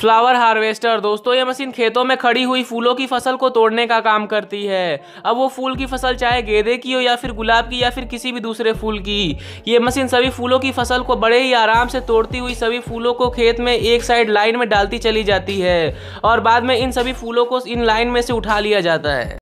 flower harvester दोस्तों ये machine खेतों में खड़ी हुई फूलों की फसल को तोड़ने का काम करती है अब वो फूल की फसल चाहे गेंदे की हो या फिर गुलाब की या फिर किसी भी दूसरे फूल की ये मशीन सभी फूलों की फसल को बड़े ही आराम से तोड़ती हुई सभी फूलों को खेत में एक साइड लाइन में डालती चली जाती है और बाद में इन सभी फूलों को इन लाइन में से उठा लिया जाता है